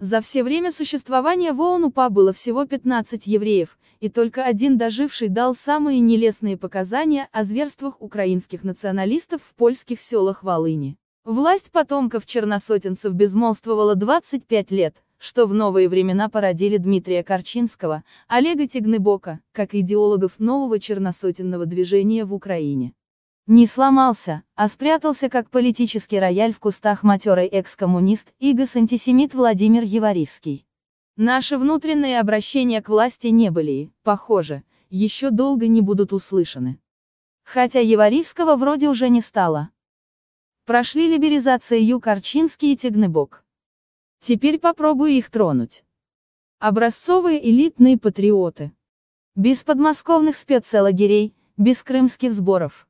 За все время существования в оон было всего 15 евреев, и только один доживший дал самые нелестные показания о зверствах украинских националистов в польских селах Волыни. Власть потомков черносотенцев безмолвствовала 25 лет, что в новые времена породили Дмитрия Корчинского, Олега Тегныбока, как идеологов нового черносотенного движения в Украине. Не сломался, а спрятался как политический рояль в кустах матерый экс-коммунист и антисемит Владимир Еваривский. Наши внутренние обращения к власти не были, похоже, еще долго не будут услышаны. Хотя Еваривского вроде уже не стало. Прошли либеризация Корчинский и Тегнебок. Теперь попробую их тронуть. Образцовые элитные патриоты. Без подмосковных спецлагерей, без крымских сборов.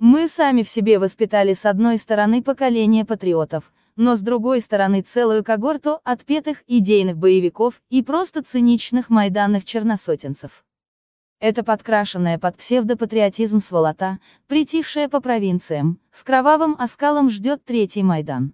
Мы сами в себе воспитали с одной стороны поколение патриотов, но с другой стороны целую когорту отпетых идейных боевиков и просто циничных майданных черносотенцев. Это подкрашенная под псевдопатриотизм сволота, притихшая по провинциям, с кровавым оскалом ждет третий Майдан.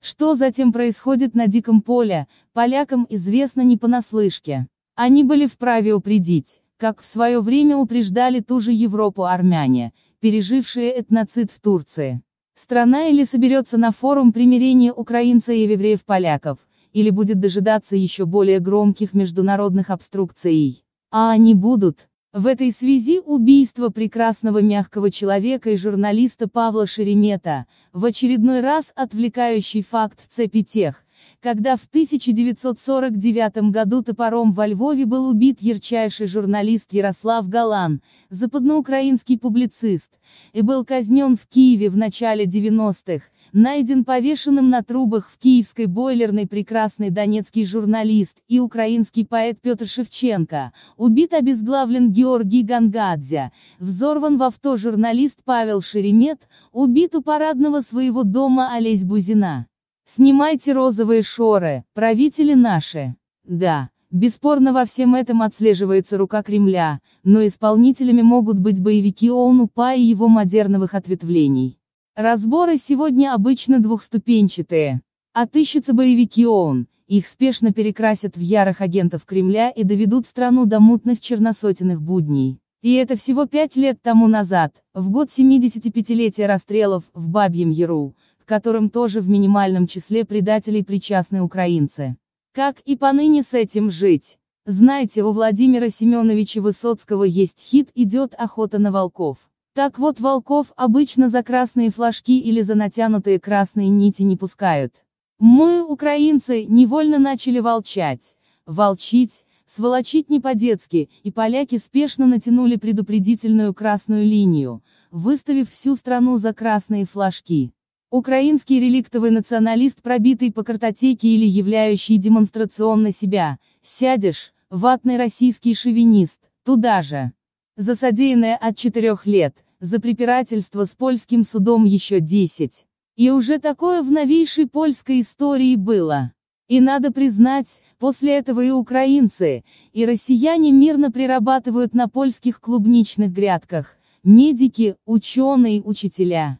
Что затем происходит на диком поле, полякам известно не понаслышке. Они были вправе упредить, как в свое время упреждали ту же Европу армяне, пережившие этноцид в Турции. Страна или соберется на форум примирения украинца и евреев-поляков, или будет дожидаться еще более громких международных обструкций. А они будут. В этой связи убийство прекрасного мягкого человека и журналиста Павла Шеремета, в очередной раз отвлекающий факт в цепи тех, когда в 1949 году топором во Львове был убит ярчайший журналист Ярослав Галан, западноукраинский публицист, и был казнен в Киеве в начале 90-х, найден повешенным на трубах в киевской бойлерной прекрасный донецкий журналист и украинский поэт Петр Шевченко, убит обезглавлен Георгий Гангадзе, взорван в авто журналист Павел Шеремет, убит у парадного своего дома Олесь Бузина. Снимайте розовые шоры, правители наши. Да, бесспорно во всем этом отслеживается рука Кремля, но исполнителями могут быть боевики ООН-УПА и его модерновых ответвлений. Разборы сегодня обычно двухступенчатые. Отыщутся боевики ООН, их спешно перекрасят в ярых агентов Кремля и доведут страну до мутных черносотенных будней. И это всего пять лет тому назад, в год 75-летия расстрелов в Бабьем Яру, которым тоже в минимальном числе предателей причастны украинцы. Как и поныне с этим жить? Знаете, у Владимира Семеновича Высоцкого есть хит «Идет охота на волков». Так вот волков обычно за красные флажки или за натянутые красные нити не пускают. Мы, украинцы, невольно начали волчать, волчить, сволочить не по-детски, и поляки спешно натянули предупредительную красную линию, выставив всю страну за красные флажки. Украинский реликтовый националист, пробитый по картотеке или являющий демонстрационно себя, сядешь, ватный российский шовинист, туда же. За содеянное от четырех лет, за препирательство с польским судом еще десять. И уже такое в новейшей польской истории было. И надо признать, после этого и украинцы, и россияне мирно прирабатывают на польских клубничных грядках, медики, ученые, учителя.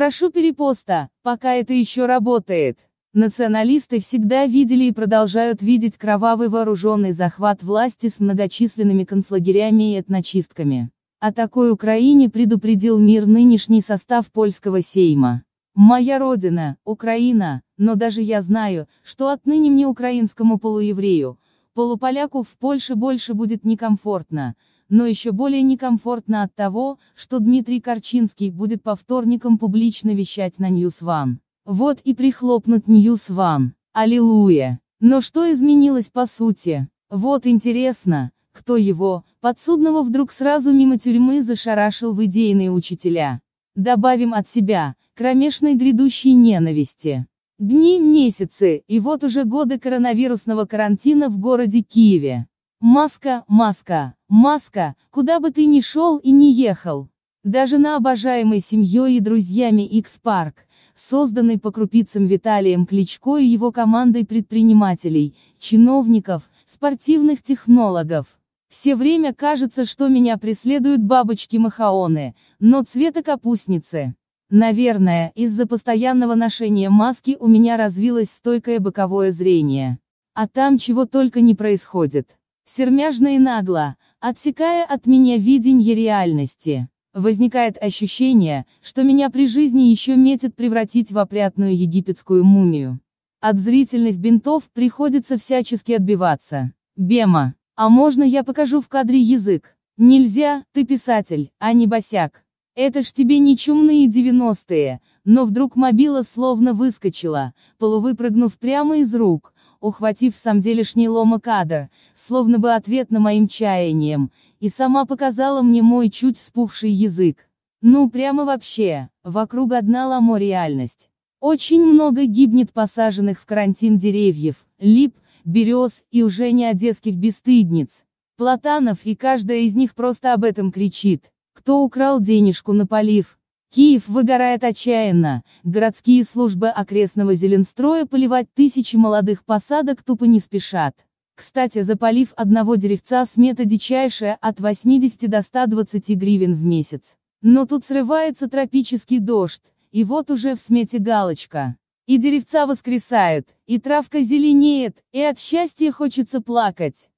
Прошу перепоста, пока это еще работает. Националисты всегда видели и продолжают видеть кровавый вооруженный захват власти с многочисленными концлагерями и этночистками. О такой Украине предупредил мир нынешний состав польского сейма. Моя родина, Украина, но даже я знаю, что отныне мне украинскому полуеврею, полуполяку в Польше больше будет некомфортно, но еще более некомфортно от того, что Дмитрий Корчинский будет по вторникам публично вещать на News One. Вот и прихлопнут News One. Аллилуйя! Но что изменилось по сути? Вот интересно, кто его, подсудного вдруг сразу мимо тюрьмы зашарашил в идейные учителя. Добавим от себя, кромешной грядущей ненависти. Дни, месяцы, и вот уже годы коронавирусного карантина в городе Киеве. Маска, маска, маска, куда бы ты ни шел и ни ехал. Даже на обожаемой семьей и друзьями X-Park, созданный по крупицам Виталием Кличко и его командой предпринимателей, чиновников, спортивных технологов. Все время кажется, что меня преследуют бабочки-махаоны, но цвета капустницы. Наверное, из-за постоянного ношения маски у меня развилось стойкое боковое зрение. А там чего только не происходит сермяжно и нагло, отсекая от меня видение реальности. Возникает ощущение, что меня при жизни еще метит превратить в опрятную египетскую мумию. От зрительных бинтов приходится всячески отбиваться. Бема, а можно я покажу в кадре язык? Нельзя, ты писатель, а не босяк. Это ж тебе не чумные девяностые, но вдруг мобила словно выскочила, полувыпрыгнув прямо из рук, ухватив сам делишний ломок кадр, словно бы ответ на моим чаяниям, и сама показала мне мой чуть спухший язык. Ну прямо вообще, вокруг одна ламо реальность. Очень много гибнет посаженных в карантин деревьев, лип, берез и уже не одесских бесстыдниц, платанов и каждая из них просто об этом кричит. Кто украл денежку на полив, Киев выгорает отчаянно, городские службы окрестного зеленстроя поливать тысячи молодых посадок тупо не спешат. Кстати, за полив одного деревца смета дичайшая от 80 до 120 гривен в месяц. Но тут срывается тропический дождь, и вот уже в смете галочка. И деревца воскресают, и травка зеленеет, и от счастья хочется плакать.